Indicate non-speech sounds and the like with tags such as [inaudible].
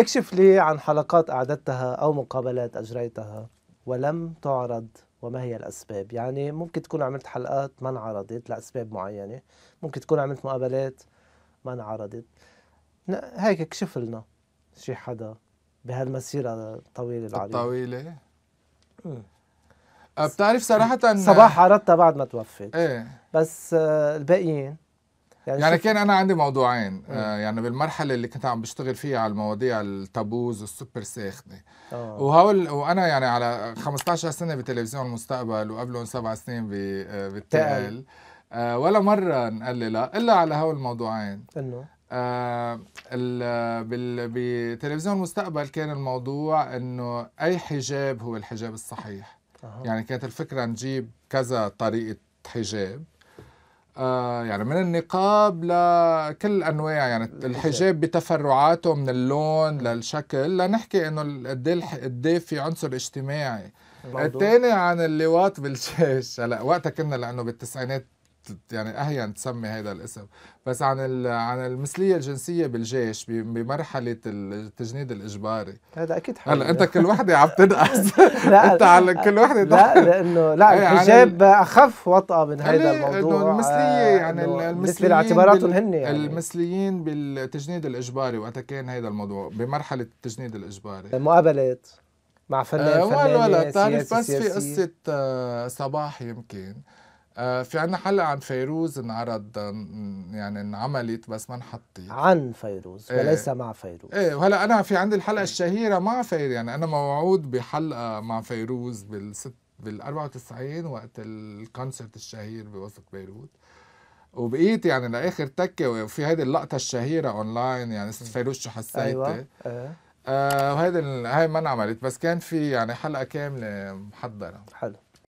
اكشف لي عن حلقات أعددتها أو مقابلات أجريتها ولم تعرض وما هي الأسباب يعني ممكن تكون عملت حلقات ما انعرضت لأسباب معينة ممكن تكون عملت مقابلات ما انعرضت هيك اكشف لنا شي حدا بهالمسيرة الطويلة العريضة الطويلة أه، بتعرف صراحة صباح عرضتها بعد ما توفت ايه بس آه، الباقيين يعني, يعني كان انا عندي موضوعين آه يعني بالمرحله اللي كنت عم بشتغل فيها على المواضيع التابوز والسوبر ساخنه آه. وهول وانا يعني على 15 سنه بتلفزيون المستقبل وقبلهم سبع سنين آه، بالتقل آه ولا مره انقال لي لا الا على هول الموضوعين انه آه بتلفزيون المستقبل كان الموضوع انه اي حجاب هو الحجاب الصحيح أوه. يعني كانت الفكره نجيب كذا طريقه حجاب آه، يعني من النقاب لكل انواع يعني الحجاب بتفرعاته من اللون للشكل لنحكي انه قد قد في عنصر اجتماعي الثاني عن اللواط بالجيش هلا وقتها كنا لانه بالتسعينات يعني اهين تسمي هذا الاسم بس عن عن المثليه الجنسيه بالجيش بمرحله التجنيد الاجباري هذا اكيد هلا انت كل وحده عم تنقص [laughs] لا انت على كل وحده لا لانه لا إيه، يعني الحجاب اخف وطأه من هذا الموضوع انه المثليه آه، يعني المثليين الاعتبارات هن يعني المثليين بالتجنيد الاجباري وقتها كان هذا الموضوع بمرحله التجنيد الاجباري مقابلات مع فنان آه، فنان ولا بتعرف بس في قصه آه، صباح يمكن آه، في عنا حلقة عن فيروز انعرض يعني انعملت بس ما انحطت عن فيروز ايه وليس مع فيروز ايه وهلا انا في عندي الحلقة إيه. الشهيرة مع فيروز يعني انا موعود بحلقة مع فيروز بالست بال 94 وقت الكونسرت الشهير بوسط بيروت وبقيت يعني لاخر تكه وفي هيدي اللقطه الشهيره اونلاين يعني ست إيه. فيروز شو حسيتي ايوه أه. آه وهيدي هاي ما انعملت بس كان في يعني حلقه كامله محضره حلو